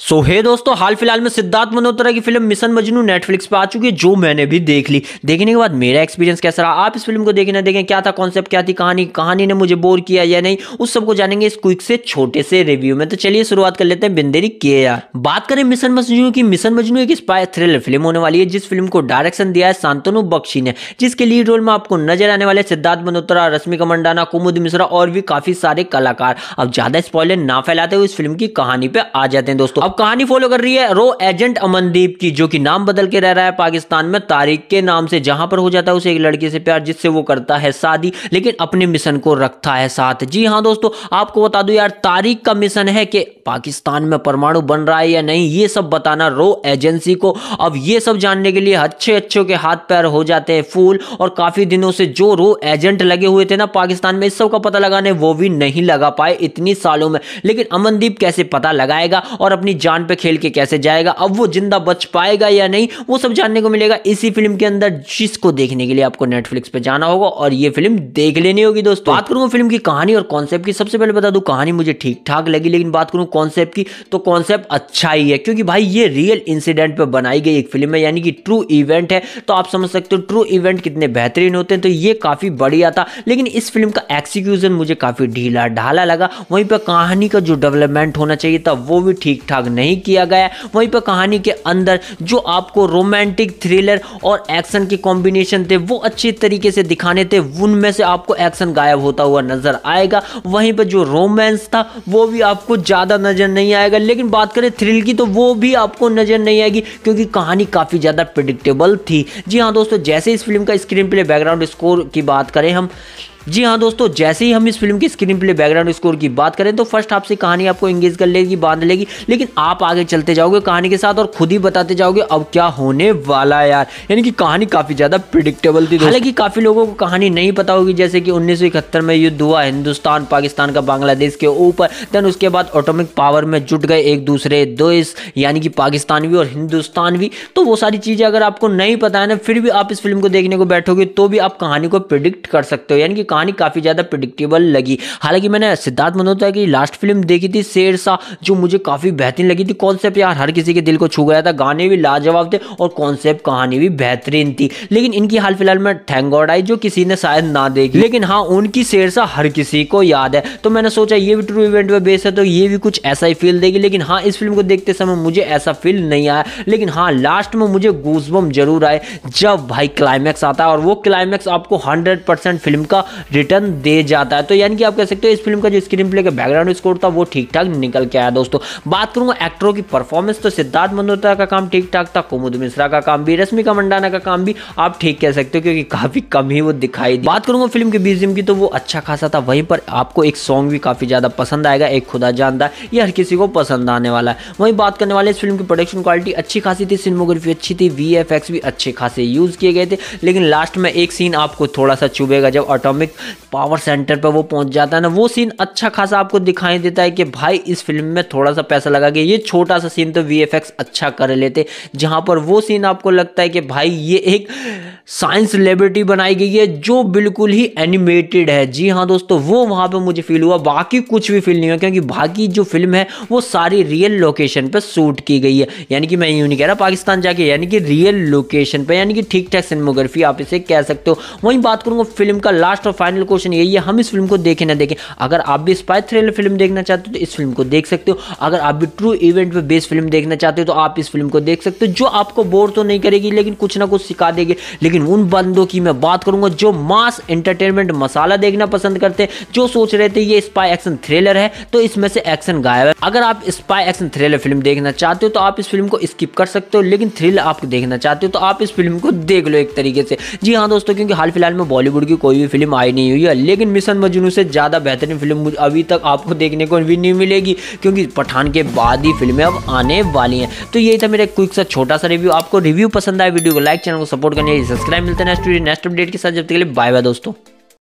सो so, हे hey दोस्तों हाल फिलहाल में सिद्धार्थ मल्होत्रा की फिल्म मिशन मजनू नेटफ्लिक्स पे आ चुकी है जो मैंने भी देख ली देखने के बाद मेरा एक्सपीरियंस कैसा रहा आप इस फिल्म को देखने देखें क्या था कॉन्सेप्ट क्या थी कहानी कहानी ने मुझे बोर किया या नहीं उस सबको जानेंगे इस क्विक से छोटे से रिव्यू में तो चलिए शुरुआत कर लेते हैं बिंदेरी के यार बात करें मिशन मजनू की मिशन मजनू एक स्पाय थ्रिलर फिल्म होने वाली है जिस फिल्म को डायरेक्शन दिया है शांतनु बख्शी ने जिसके लीड रोल में आपको नजर आने वाले सिद्धार्थ मल्होत्रा रश्मिका मंडाना कुमुद मिश्रा और भी काफी सारे कलाकार अब ज्यादा स्पॉयलर ना फैलाते हुए इस फिल्म की कहानी पे आ जाते हैं दोस्तों अब कहानी फॉलो कर रही है रो एजेंट अमनदीप की जो कि नाम बदल के रह रहा है पाकिस्तान में तारिक के नाम से जहां पर हो जाता है उसे एक लड़की से प्यार जिससे वो करता है शादी लेकिन अपने मिशन को रखता है साथ जी हाँ दोस्तों आपको बता दू यार तारिक का मिशन है कि पाकिस्तान में परमाणु बन रहा है या नहीं ये सब बताना रो एजेंसी को अब ये सब जानने के लिए अच्छे अच्छों के हाथ पैर हो जाते हैं फूल और काफी दिनों से जो रो एजेंट लगे हुए थे ना पाकिस्तान में इस सब का पता लगाने वो भी नहीं लगा पाए इतनी सालों में लेकिन अमनदीप कैसे पता लगाएगा और अपनी जान पे खेल के कैसे जाएगा अब वो जिंदा बच पाएगा या नहीं वो सब जानने को मिलेगा इसी फिल्म के अंदर जिसको देखने के लिए आपको नेटफ्लिक्स पे जाना होगा और ये फिल्म देख लेनी होगी दोस्तों बात करूंगा फिल्म की कहानी और कॉन्सेप्ट की सबसे पहले बता दू कहानी मुझे ठीक ठाक लगी लेकिन बात करूं कॉन्सेप्ट की तो कॉन्सेप्ट अच्छा ही है क्योंकि भाई ये रियल इंसिडेंट पर बनाई गई एक फिल्म है यानी कि ट्रू इवेंट है तो आप समझ सकते हो ट्रू इवेंट कितने बेहतरीन होते हैं तो ये काफी बढ़िया था लेकिन इस फिल्म का एक्सिक्यूजन मुझे काफी ढीला ढाला लगा वहीं पर कहानी का जो डेवलपमेंट होना चाहिए था वो भी ठीक ठाक नहीं किया गया है वहीं पर कहानी के अंदर जो आपको रोमांटिक थ्रिलर और एक्शन के कॉम्बिनेशन थे वो अच्छे तरीके से दिखाने थे उनमें से आपको एक्शन गायब होता हुआ नजर आएगा वहीं पर जो रोमांस था वो भी आपको ज़्यादा नज़र नहीं आएगा लेकिन बात करें थ्रिल की तो वो भी आपको नज़र नहीं आएगी क्योंकि कहानी काफ़ी ज़्यादा प्रिडिक्टेबल थी जी हाँ दोस्तों जैसे इस फिल्म का स्क्रीन प्ले बैकग्राउंड स्कोर की बात करें हम जी हाँ दोस्तों जैसे ही हम इस फिल्म की स्क्रीन प्ले बैकग्राउंड स्कोर की बात करें तो फर्स्ट हाफ से कहानी आपको इंगेज कर लेगी बांध लेगी लेकिन आप आगे चलते जाओगे कहानी के साथ और खुद ही बताते जाओगे अब क्या होने वाला है यार यानी कि कहानी काफी ज्यादा प्रिडिक्टेबल थी हालांकि काफी लोगों को कहानी नहीं पता होगी जैसे कि उन्नीस में युद्ध हुआ हिंदुस्तान पाकिस्तान का बांग्लादेश के ऊपर देन उसके बाद ऑटोमिक पावर में जुट गए एक दूसरे देश यानी कि पाकिस्तान भी और हिंदुस्तान भी तो वो सारी चीजें अगर आपको नहीं पता है ना फिर भी आप इस फिल्म को देखने को बैठोगे तो भी आप कहानी को प्रिडिक्ट कर सकते हो यानी कि कहानी काफ़ी ज़्यादा प्रडिक्टेबल लगी हालांकि मैंने सिद्धार्थ मल्होत्रा की लास्ट फिल्म देखी थी शेरशाह जो मुझे काफ़ी बेहतरीन लगी थी कॉन्सेप्ट यार हर किसी के दिल को छू गया था गाने भी लाजवाब थे और कॉन्सेप्ट कहानी भी बेहतरीन थी लेकिन इनकी हाल फिलहाल में ठेंगोड आई जो किसी ने शायद ना देखी लेकिन हाँ उनकी शेरशाह हर किसी को याद है तो मैंने सोचा ये भी ट्रू इवेंट पर बेस है तो ये भी कुछ ऐसा ही फील देगी लेकिन हाँ इस फिल्म को देखते समय मुझे ऐसा फील नहीं आया लेकिन हाँ लास्ट में मुझे गोसबम जरूर आए जब भाई क्लाइमैक्स आता है और वो क्लाइमैक्स आपको हंड्रेड परसेंट फिल्म का रिटर्न दे जाता है तो यानी कि आप कह सकते हो इस फिल्म का जो स्क्रीन प्ले का बैकग्राउंड स्कोर था वो ठीक ठाक निकल के आया दोस्तों बात करूंगा एक्टरों की परफॉर्मेंस तो सिद्धार्थ मल्होत्रा का काम ठीक ठाक था कुमुद मिश्रा का काम भी रश्मिका मंडाना का काम भी आप ठीक कह सकते हो क्योंकि काफी कम ही वो दिखाई दी बात करूंगा फिल्म के बीजिम की तो वो अच्छा खासा था वहीं पर आपको एक सॉन्ग भी काफी ज्यादा पसंद आएगा एक खुदा जानता है ये हर किसी को पसंद आने वाला है वहीं बात करने वाले इस फिल्म की प्रोडक्शन क्वालिटी अच्छी खासी थी सिनेमोग्राफी अच्छी थी वी भी अच्छे खासे यूज किए गए थे लेकिन लास्ट में एक सीन आपको थोड़ा सा चुभेगा जब ऑटोमिक पावर सेंटर पर वो पहुंच जाता है ना वो सीन अच्छा खासा आपको दिखाई देता है कि भाई इस फिल्म में थोड़ा सा पैसा लगा के ये छोटा सा सीन तो वी अच्छा कर लेते जहाँ पर वो सीन आपको लगता है कि भाई ये एक साइंस लेबोरेटरी बनाई गई है जो बिल्कुल ही एनिमेटेड है जी हाँ दोस्तों वो वहाँ पे मुझे फील हुआ बाकी कुछ भी फील नहीं हुआ क्योंकि बाकी जो फिल्म है वो सारी रियल लोकेशन पे शूट की गई है यानी कि मैं यूँ नहीं कह रहा पाकिस्तान जाके यानी कि रियल लोकेशन पे यानी कि ठीक ठाक सिनेमोग्राफी आप इसे कह सकते हो वहीं बात करूँगा फिल्म का लास्ट और फाइनल क्वेश्चन यही है हम इस फिल्म को देखें ना देखें अगर आप भी स्पाइस थ्रिलर फिल्म देखना चाहते हो तो इस फिल्म को देख सकते हो अगर आप भी ट्रू इवेंट पर बेस्ड फिल्म देखना चाहते हो तो आप इस फिल्म को देख सकते हो जो आपको बोर तो नहीं करेगी लेकिन कुछ ना कुछ सिखा देगी लेकिन लेकिन उन बंदों की मैं बात करूंगा जो मास एंटरटेनमेंट मसाला देखना पसंद करते हैं जो सोच रहे थे ये स्पाई एक्शन थ्रिलर है तो इसमें से एक्शन गायब है अगर आप स्पाई एक्शन थ्रिलर फिल्म देखना चाहते हो तो आप इस फिल्म को स्किप कर सकते हो लेकिन थ्रिल आप देखना चाहते हो तो आप इस फिल्म को देख लो एक तरीके से जी हाँ दोस्तों क्योंकि हाल फिलहाल में बॉलीवुड की कोई भी फिल्म आई नहीं हुई है लेकिन मिशन मजनू से ज़्यादा बेहतरीन फिल्म अभी तक आपको देखने को भी नहीं मिलेगी क्योंकि पठान के बाद ही फिल्में अब आने वाली हैं तो यही था मेरा क्विक सा छोटा सा रिव्यू आपको रिव्यू पसंद आया वीडियो को लाइक चैनल को सपोर्ट करने के सब्सक्राइब नेक्स्ट मिलते हैं नेक्स्ट नेक्स्ट अपडेट के साथ जब तक के लिए बाय बाय दोस्तों